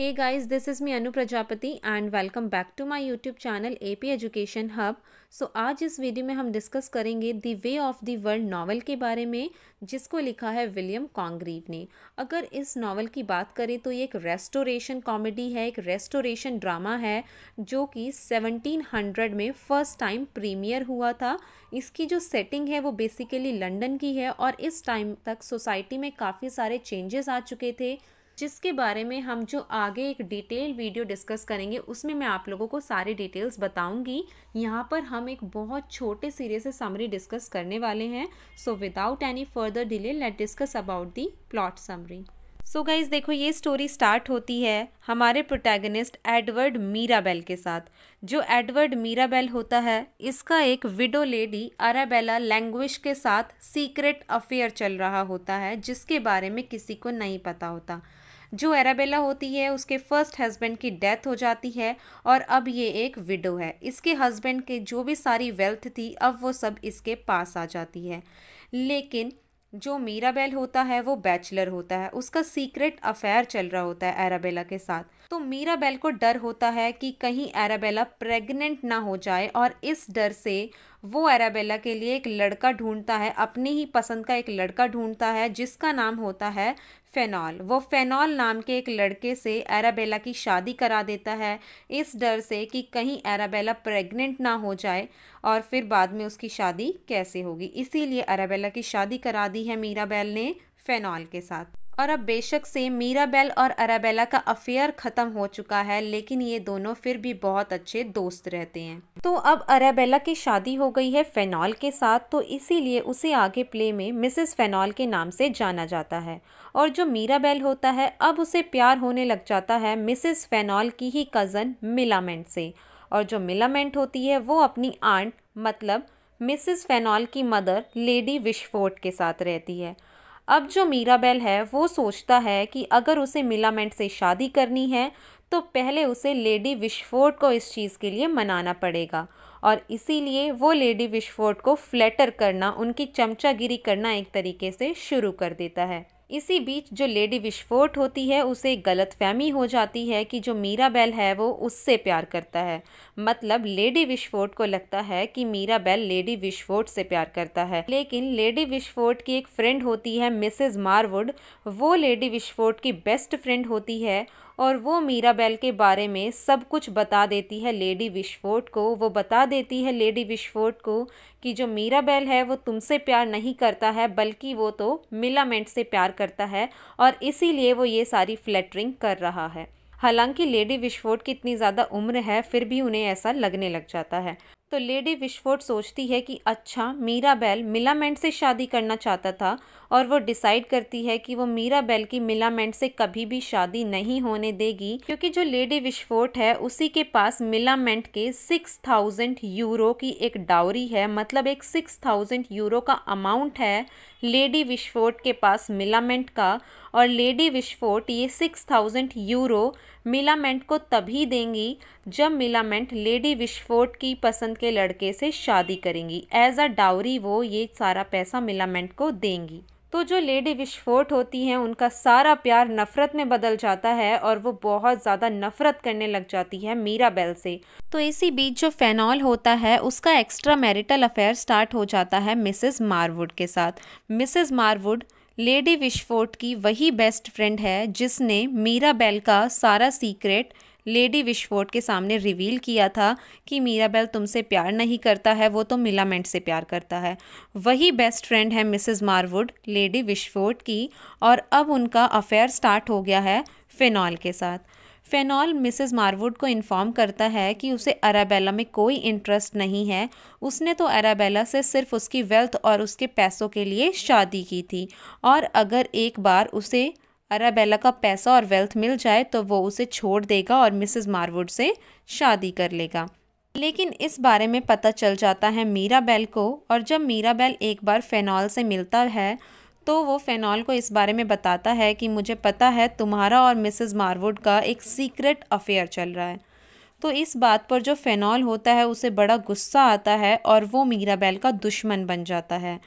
hey guys this is me Anu Prajapati and welcome back to my YouTube channel AP education hub so आज इस video में हम discuss करेंगे the way of the world novel के बारे में जिसको लिखा है विलियम कॉन्ग्रीव ने अगर इस नावल की बात करें तो ये एक रेस्टोरेशन कॉमेडी है एक रेस्टोरेशन ड्रामा है जो कि 1700 में फ़र्स्ट टाइम प्रीमियर हुआ था इसकी जो सेटिंग है वो बेसिकली लंडन की है और इस टाइम तक सोसाइटी में काफ़ी सारे चेंजेस आ चुके थे जिसके बारे में हम जो आगे एक डिटेल वीडियो डिस्कस करेंगे उसमें मैं आप लोगों को सारी डिटेल्स बताऊंगी यहाँ पर हम एक बहुत छोटे सीरे से समरी डिस्कस करने वाले हैं so without any further delay let discuss about the plot summary so so guys देखो ये स्टोरी स्टार्ट होती है हमारे प्रोटैगनिस्ट एडवर्ड मीराबेल के साथ जो एडवर्ड मीराबेल होता है इसका एक विडो लेडी अराबेला लैंग्विश के साथ सीक्रेट अफेयर चल रहा होता है जिसके बारे में किसी को नहीं पता होता जो एराबेला होती है उसके फर्स्ट हस्बैंड की डेथ हो जाती है और अब ये एक विडो है इसके हस्बैंड के जो भी सारी वेल्थ थी अब वो सब इसके पास आ जाती है लेकिन जो मीराबेल होता है वो बैचलर होता है उसका सीक्रेट अफेयर चल रहा होता है एराबेला के साथ तो मीराबेल को डर होता है कि कहीं एराबेला प्रेग्नेंट ना हो जाए और इस डर से वो एराबेला के लिए एक लड़का ढूंढता है अपनी ही पसंद का एक लड़का ढूंढता है जिसका नाम होता है फेनॉल वो फेनॉल नाम के एक लड़के से एराबेला की शादी करा देता है इस डर से कि कहीं एराबेला प्रेग्नेंट ना हो जाए और फिर बाद में उसकी शादी कैसे होगी इसीलिए अरेबेला की शादी करा दी है मीराबेल ने फेनॉल के साथ और अब बेशक से मीराबेल और अराबेला का अफेयर ख़त्म हो चुका है लेकिन ये दोनों फिर भी बहुत अच्छे दोस्त रहते हैं तो अब अराबेला की शादी हो गई है फेनॉल के साथ तो इसीलिए उसे आगे प्ले में मिसेस फेनॉल के नाम से जाना जाता है और जो मीराबेल होता है अब उसे प्यार होने लग जाता है मिसेस फेनॉल की ही कज़न मिलामेंट से और जो मिलामेंट होती है वो अपनी आंट मतलब मिसेस फेनॉल की मदर लेडी विशफोर्ट के साथ रहती है अब जो मीराबेल है वो सोचता है कि अगर उसे मिलामेंट से शादी करनी है तो पहले उसे लेडी विशफोर्ड को इस चीज़ के लिए मनाना पड़ेगा और इसीलिए वो लेडी विशफोर्ड को फ्लैटर करना उनकी चमचागिरी करना एक तरीके से शुरू कर देता है इसी बीच जो लेडी विस्फोट होती है उसे गलत फहमी हो जाती है कि जो मीरा बेल है वो उससे प्यार करता है मतलब लेडी विस्फोट को लगता है कि मीरा बेल लेडी विस्फोट से प्यार करता है लेकिन लेडी विस्फोट की एक फ्रेंड होती है मिसेज मारवुड वो लेडी विस्फोट की बेस्ट फ्रेंड होती है और वो मीराबेल के बारे में सब कुछ बता देती है लेडी विस्फोट को वो बता देती है लेडी विस्फोट को कि जो मीराबेल है वो तुमसे प्यार नहीं करता है बल्कि वो तो मिलामेंट से प्यार करता है और इसीलिए वो ये सारी फ्लैटरिंग कर रहा है हालांकि लेडी विस्फोट की इतनी ज़्यादा उम्र है फिर भी उन्हें ऐसा लगने लग जाता है तो लेडी विस्फोट सोचती है कि अच्छा मीराबेल मिलामेंट से शादी करना चाहता था और वो डिसाइड करती है कि वो मीराबेल की मिलामेंट से कभी भी शादी नहीं होने देगी क्योंकि जो लेडी विस्फोट है उसी के पास मिलामेंट के सिक्स थाउजेंड यूरो की एक डाउरी है मतलब एक सिक्स थाउजेंड यूरो का अमाउंट है लेडी विस्फोट के पास मिलामेंट का और लेडी विस्फोट ये सिक्स थाउजेंड यूरो मिलामेंट को तभी देंगी जब मिलामेंट लेडी विस्फोट की पसंद के लड़के से शादी करेंगी एज अ डाउरी वो ये सारा पैसा मिलामेंट को देंगी तो जो लेडी विस्फोट होती हैं उनका सारा प्यार नफ़रत में बदल जाता है और वो बहुत ज़्यादा नफ़रत करने लग जाती है मीरा बेल से तो इसी बीच जो फेनॉल होता है उसका एक्स्ट्रा मैरिटल अफेयर स्टार्ट हो जाता है मिसेस मारवुड के साथ मिसेस मारवुड लेडी विस्फोट की वही बेस्ट फ्रेंड है जिसने मीरा बेल का सारा सीक्रेट लेडी विश्वोट के सामने रिवील किया था कि मीराबेल तुमसे प्यार नहीं करता है वो तो मिलामेंट से प्यार करता है वही बेस्ट फ्रेंड है मिसेस मारवुड लेडी विश्वोट की और अब उनका अफेयर स्टार्ट हो गया है फिनॉल के साथ फेनॉल मिसेस मारवुड को इन्फॉर्म करता है कि उसे अराबेला में कोई इंटरेस्ट नहीं है उसने तो अराबेला से सिर्फ उसकी वेल्थ और उसके पैसों के लिए शादी की थी और अगर एक बार उसे अराबेला का पैसा और वेल्थ मिल जाए तो वो उसे छोड़ देगा और मिसेस मारवुड से शादी कर लेगा लेकिन इस बारे में पता चल जाता है मीराबेल को और जब मीराबेल एक बार फेनॉल से मिलता है तो वो फेनॉल को इस बारे में बताता है कि मुझे पता है तुम्हारा और मिसेस मारवुड का एक सीक्रेट अफेयर चल रहा है तो इस बात पर जो फेनॉल होता है उसे बड़ा गुस्सा आता है और वो मीराबेल का दुश्मन बन जाता है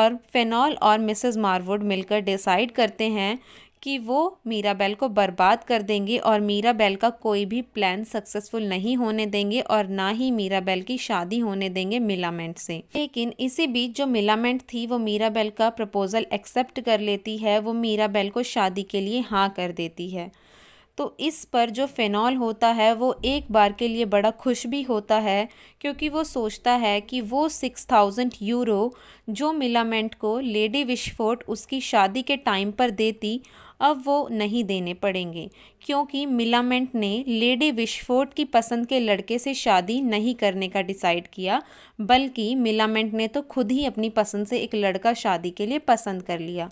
और फेनॉल और मिसेस मारवुड मिलकर डिसाइड करते हैं कि वो मीराबेल को बर्बाद कर देंगे और मीराबेल का कोई भी प्लान सक्सेसफुल नहीं होने देंगे और ना ही मीराबेल की शादी होने देंगे मिलामेंट से लेकिन इसी बीच जो मिलामेंट थी वो मीराबेल का प्रपोजल एक्सेप्ट कर लेती है वो मीराबेल को शादी के लिए हाँ कर देती है तो इस पर जो फेनॉल होता है वो एक बार के लिए बड़ा खुश भी होता है क्योंकि वो सोचता है कि वो सिक्स थाउजेंड यूरो जो मिलामेंट को लेडी विशफोर्ट उसकी शादी के टाइम पर देती अब वो नहीं देने पड़ेंगे क्योंकि मिलामेंट ने लेडी विस्फोट की पसंद के लड़के से शादी नहीं करने का डिसाइड किया बल्कि मिलामेंट ने तो खुद ही अपनी पसंद से एक लड़का शादी के लिए पसंद कर लिया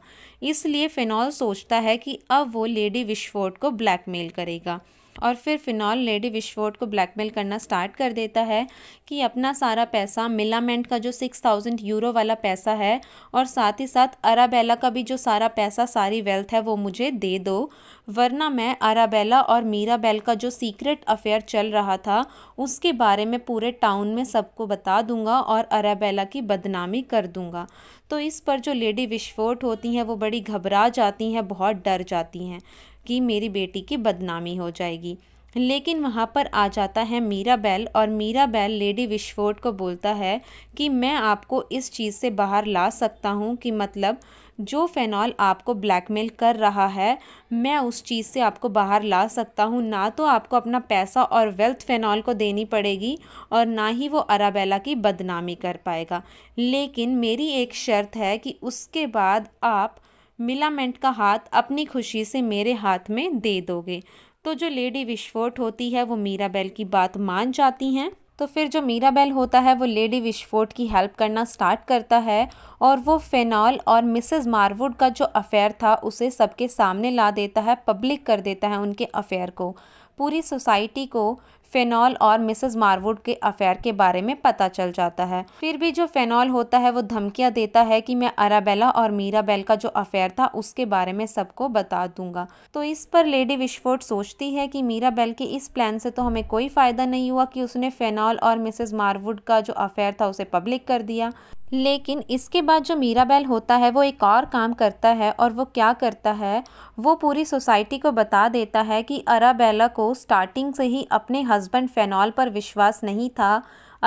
इसलिए फिनॉल सोचता है कि अब वो लेडी विश्फोट को ब्लैकमेल करेगा और फिर फिनॉल लेडी विश्वोट को ब्लैकमेल करना स्टार्ट कर देता है कि अपना सारा पैसा मिलामेंट का जो सिक्स थाउजेंड यूरो वाला पैसा है और साथ ही साथ अराबेला का भी जो सारा पैसा सारी वेल्थ है वो मुझे दे दो वरना मैं अराबेला और मीराबेल का जो सीक्रेट अफेयर चल रहा था उसके बारे में पूरे टाउन में सबको बता दूंगा और अराबेला की बदनामी कर दूंगा तो इस पर जो लेडी विस्फोट होती हैं वो बड़ी घबरा जाती हैं बहुत डर जाती हैं कि मेरी बेटी की बदनामी हो जाएगी लेकिन वहाँ पर आ जाता है मीरा बैल और मीरा बैल लेडी विश्वोट को बोलता है कि मैं आपको इस चीज़ से बाहर ला सकता हूँ कि मतलब जो फेनॉल आपको ब्लैकमेल कर रहा है मैं उस चीज़ से आपको बाहर ला सकता हूँ ना तो आपको अपना पैसा और वेल्थ फेनॉल को देनी पड़ेगी और ना ही वो अराबेला की बदनामी कर पाएगा लेकिन मेरी एक शर्त है कि उसके बाद आप मिलामेंट का हाथ अपनी खुशी से मेरे हाथ में दे दोगे तो जो लेडी विस्फोट होती है वो मीराबेल की बात मान जाती हैं तो फिर जो मीराबेल होता है वो लेडी विस्फोट की हेल्प करना स्टार्ट करता है और वो फेनॉल और मिसेस मारवुड का जो अफेयर था उसे सबके सामने ला देता है पब्लिक कर देता है उनके अफेयर को पूरी सोसाइटी को फेनॉल और मिसेस मारवुड के अफेयर के बारे में पता चल जाता है फिर भी जो फेनॉल होता है वो धमकियाँ देता है कि मैं अराबेला और मीराबेल का जो अफेयर था उसके बारे में सबको बता दूंगा तो इस पर लेडी विश्वोट सोचती है कि मीराबेल के इस प्लान से तो हमें कोई फ़ायदा नहीं हुआ कि उसने फेनॉल और मिसेज मारवुड का जो अफेयर था उसे पब्लिक कर दिया लेकिन इसके बाद जो मीराबेल होता है वो एक और काम करता है और वो क्या करता है वो पूरी सोसाइटी को बता देता है कि अराबेला को स्टार्टिंग से ही अपने हस्बैंड फेनॉल पर विश्वास नहीं था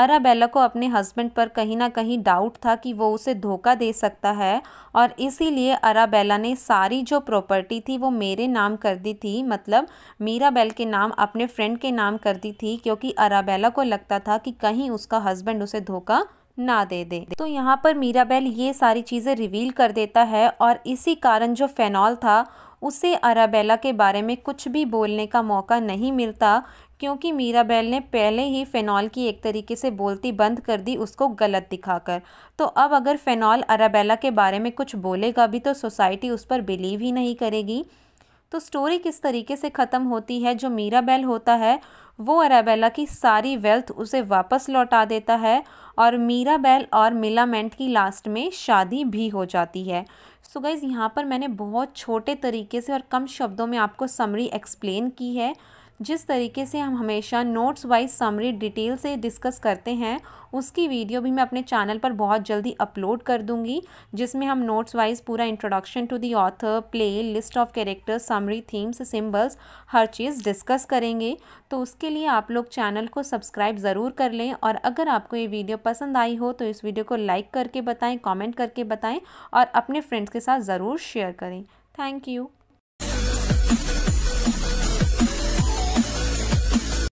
अराबेला को अपने हस्बैंड पर कहीं ना कहीं डाउट था कि वो उसे धोखा दे सकता है और इसीलिए अराबेला ने सारी जो प्रॉपर्टी थी वो मेरे नाम कर दी थी मतलब मीराबेल के नाम अपने फ्रेंड के नाम कर दी थी क्योंकि अराबेला को लगता था कि कहीं उसका हस्बैंड उसे धोखा ना दे दे तो यहाँ पर मीराबेल ये सारी चीज़ें रिवील कर देता है और इसी कारण जो फेनॉल था उसे अराबेला के बारे में कुछ भी बोलने का मौका नहीं मिलता क्योंकि मीराबेल ने पहले ही फ़ेनॉल की एक तरीके से बोलती बंद कर दी उसको गलत दिखाकर तो अब अगर फ़ेनॉल अराबेला के बारे में कुछ बोलेगा भी तो सोसाइटी उस पर बिलीव ही नहीं करेगी तो स्टोरी किस तरीके से ख़त्म होती है जो मीराबेल होता है वो अराबेला की सारी वेल्थ उसे वापस लौटा देता है और मीराबेल और मिलामेंट की लास्ट में शादी भी हो जाती है सो गाइज़ यहाँ पर मैंने बहुत छोटे तरीके से और कम शब्दों में आपको समरी एक्सप्लेन की है जिस तरीके से हम हमेशा नोट्स वाइज समरी डिटेल से डिस्कस करते हैं उसकी वीडियो भी मैं अपने चैनल पर बहुत जल्दी अपलोड कर दूंगी जिसमें हम नोट्स वाइज पूरा introduction to the author play list of characters summary themes symbols हर चीज़ डिस्कस करेंगे तो उसके लिए आप लोग चैनल को सब्सक्राइब ज़रूर कर लें और अगर आपको ये वीडियो पसंद आई हो तो इस वीडियो को लाइक करके बताएँ कॉमेंट करके बताएँ और अपने फ्रेंड्स के साथ ज़रूर शेयर करें थैंक यू